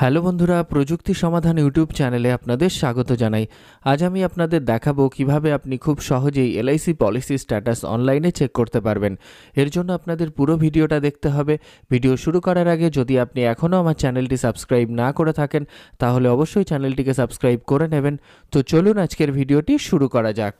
hello বন্ধুরা প্রযুক্তি সমাধান ইউটিউব চ্যানেলে আপনাদের স্বাগত জানাই আজ আমি আপনাদের দেখাবো কিভাবে আপনি খুব সহজেই এলআইসি পলিসি স্ট্যাটাস অনলাইনে চেক করতে পারবেন এর জন্য আপনাদের পুরো ভিডিওটা দেখতে হবে ভিডিও শুরু করার আগে যদি আপনি এখনও আমার চ্যানেলটি সাবস্ক্রাইব না করে থাকেন তাহলে অবশ্যই চ্যানেলটিকে সাবস্ক্রাইব করে নেবেন তো চলুন আজকের ভিডিওটি শুরু করা যাক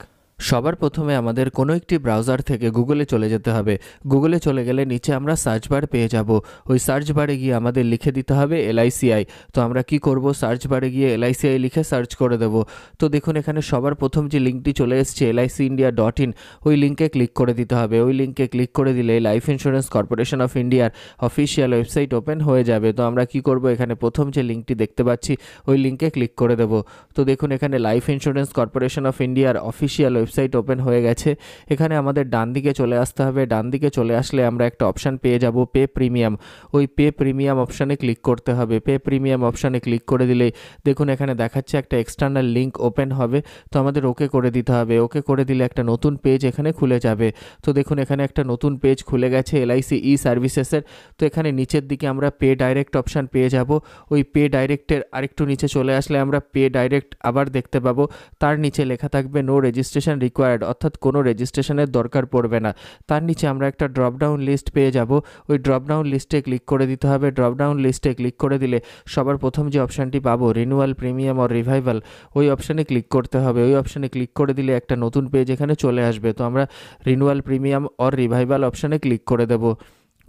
সবার প্রথমে আমাদের কোনো একটি ব্রাউজার থেকে গুগলে চলে যেতে হবে গুগলে চলে গেলে নিচে আমরা সার্চ বার পেয়ে যাব ওই সার্চ বারে গিয়ে আমাদের লিখে দিতে হবে এলআইসিআই তো আমরা কি করব সার্চ বারে গিয়ে এলআইসিআই লিখে সার্চ করে দেব তো দেখুন এখানে সবার প্রথম যে লিঙ্কটি চলে এসছে এলআইসি ইন্ডিয়া ডট ইন ওই লিঙ্কে ক্লিক করে দিতে হবে ওই লিঙ্কে ক্লিক করে দিলে লাইফ ইন্স্যুরেন্স কর্পোরেশন অফ ইন্ডিয়ার অফিসিয়াল ওয়েবসাইট ওপেন হয়ে যাবে তো আমরা কি করব এখানে প্রথম যে লিঙ্কটি দেখতে পাচ্ছি ওই লিঙ্কে ক্লিক করে দেব তো দেখুন এখানে লাইফ ইন্স্যুরেন্স কর্পোরেশন অফ ইন্ডিয়ার অফিসিয়াল ওয়েবসাইট ওয়েবসাইট ওপেন হয়ে গেছে এখানে আমাদের ডান দিকে চলে আসতে হবে ডান দিকে চলে আসলে আমরা একটা অপশান পেয়ে যাব পে প্রিমিয়াম ওই পে প্রিমিয়াম অপশানে ক্লিক করতে হবে পে প্রিমিয়াম অপশানে ক্লিক করে দিলে দেখুন এখানে দেখাচ্ছে একটা এক্সটার্নাল লিঙ্ক ওপেন হবে তো আমাদের ওকে করে দিতে হবে ওকে করে দিলে একটা নতুন পেজ এখানে খুলে যাবে তো দেখুন এখানে একটা নতুন পেজ খুলে গেছে এলআইসি ই সার্ভিসেসের তো এখানে নিচের দিকে আমরা পে ডাইরেক্ট অপশান পেয়ে যাব ওই পে ডাইরেক্টের আরেকটু নিচে চলে আসলে আমরা পে ডাইরেক্ট আবার দেখতে পাবো তার নিচে লেখা থাকবে নো রেজিস্ট্রেশন রিকোয়ার্ড অর্থাৎ কোনো রেজিস্ট্রেশনের দরকার পড়বে না তার নিচে আমরা একটা ড্রপডাউন লিস্ট পেয়ে যাব ওই ড্রপডাউন লিস্টে ক্লিক করে দিতে হবে ড্রপডাউন লিস্টে ক্লিক করে দিলে সবার প্রথম যে অপশানটি পাবো রিনুয়াল প্রিমিয়াম অর রিভাইভাল ওই অপশানে ক্লিক করতে হবে ওই অপশানে ক্লিক করে দিলে একটা নতুন পেজ এখানে চলে আসবে তো আমরা রিনুয়াল প্রিমিয়াম অর রিভাইভাল অপশানে ক্লিক করে দেবো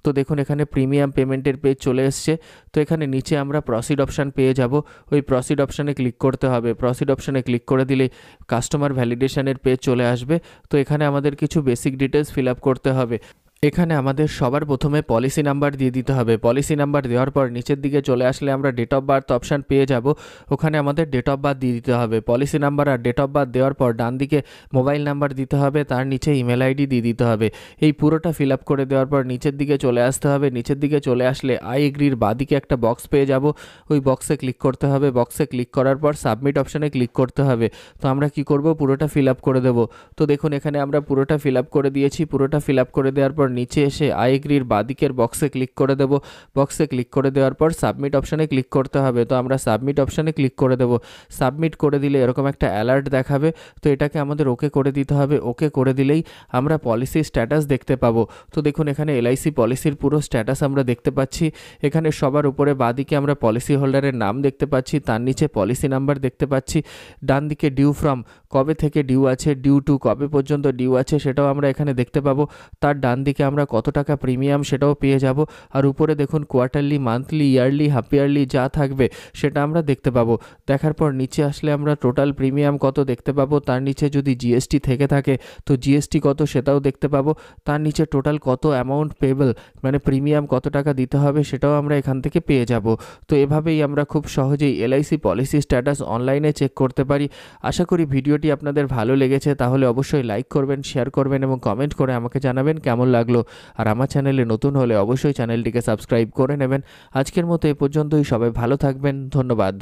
তো দেখুন এখানে প্রিমিয়াম পেমেন্টের পেজ চলে এসছে তো এখানে নিচে আমরা প্রসিড অপশান পেয়ে যাব ওই প্রসিড অপশানে ক্লিক করতে হবে প্রসিড অপশানে ক্লিক করে দিলে কাস্টমার ভ্যালিডেশনের পেজ চলে আসবে তো এখানে আমাদের কিছু বেসিক ডিটেলস ফিল আপ করতে হবে এখানে আমাদের সবার প্রথমে পলিসি নাম্বার দিয়ে দিতে হবে পলিসি নাম্বার দেওয়ার পর নিচের দিকে চলে আসলে আমরা ডেট অফ বার্থ অপশান পেয়ে যাব ওখানে আমাদের ডেট অফ বার্থ দিয়ে দিতে হবে পলিসি নাম্বার আর ডেট অফ বার্থ দেওয়ার পর ডান দিকে মোবাইল নাম্বার দিতে হবে তার নিচে ইমেল আইডি দিয়ে দিতে হবে এই পুরোটা ফিল আপ করে দেওয়ার পর নিচের দিকে চলে আসতে হবে নিচের দিকে চলে আসলে আই এগ্রির বাদিকে একটা বক্স পেয়ে যাব ওই বক্সে ক্লিক করতে হবে বক্সে ক্লিক করার পর সাবমিট অপশানে ক্লিক করতে হবে তো আমরা কি করব পুরোটা ফিল আপ করে দেব তো দেখুন এখানে আমরা পুরোটা ফিল আপ করে দিয়েছি পুরোটা ফিল আপ করে দেওয়ার পর নিচে এসে আই এগ্রির বাদিকের বক্সে ক্লিক করে দেব বক্সে ক্লিক করে দেওয়ার পর সাবমিট অপশানে ক্লিক করতে হবে তো আমরা সাবমিট অপশানে ক্লিক করে দেব সাবমিট করে দিলে এরকম একটা অ্যালার্ট দেখাবে তো এটাকে আমাদের ওকে করে দিতে হবে ওকে করে দিলেই আমরা পলিসি স্ট্যাটাস দেখতে পাবো তো দেখুন এখানে এলআইসি পলিসির পুরো স্ট্যাটাস আমরা দেখতে পাচ্ছি এখানে সবার উপরে বাদিকে আমরা পলিসি হোল্ডারের নাম দেখতে পাচ্ছি তার নিচে পলিসি নাম্বার দেখতে পাচ্ছি ডান দিকে ডিউ ফ্রম কবে থেকে ডিউ আছে ডিউ টু কবে পর্যন্ত ডিউ আছে সেটাও আমরা এখানে দেখতে পাবো তার ডান দিকে আমরা কত টাকা প্রিমিয়াম সেটাও পেয়ে যাব আর উপরে দেখুন quarterly monthly yearly half yearly যা থাকবে সেটা আমরা দেখতে পাবো দেখার পর নিচে আসলে আমরা টোটাল প্রিমিয়াম কত দেখতে পাবো তার নিচে যদি জিএসটি থেকে থাকে তো জিএসটি কত সেটাও দেখতে পাবো তার নিচে টোটাল কত অ্যামাউন্ট পেবল মানে প্রিমিয়াম কত টাকা দিতে হবে সেটাও আমরা এখান থেকে পেয়ে যাব তো এভাবেই আমরা খুব সহজেই এলআইসি পলিসি স্ট্যাটাস অনলাইনে চেক করতে পারি আশা করি ভিডিওটি ভিডিওটি আপনাদের ভালো লেগেছে তাহলে অবশ্যই লাইক করবেন শেয়ার করবেন এবং কমেন্ট করে আমাকে জানাবেন কেমন লাগলো আর আমার চ্যানেলে নতুন হলে অবশ্যই চ্যানেলটিকে সাবস্ক্রাইব করে নেবেন আজকের মতো এ পর্যন্তই সবাই ভালো থাকবেন ধন্যবাদ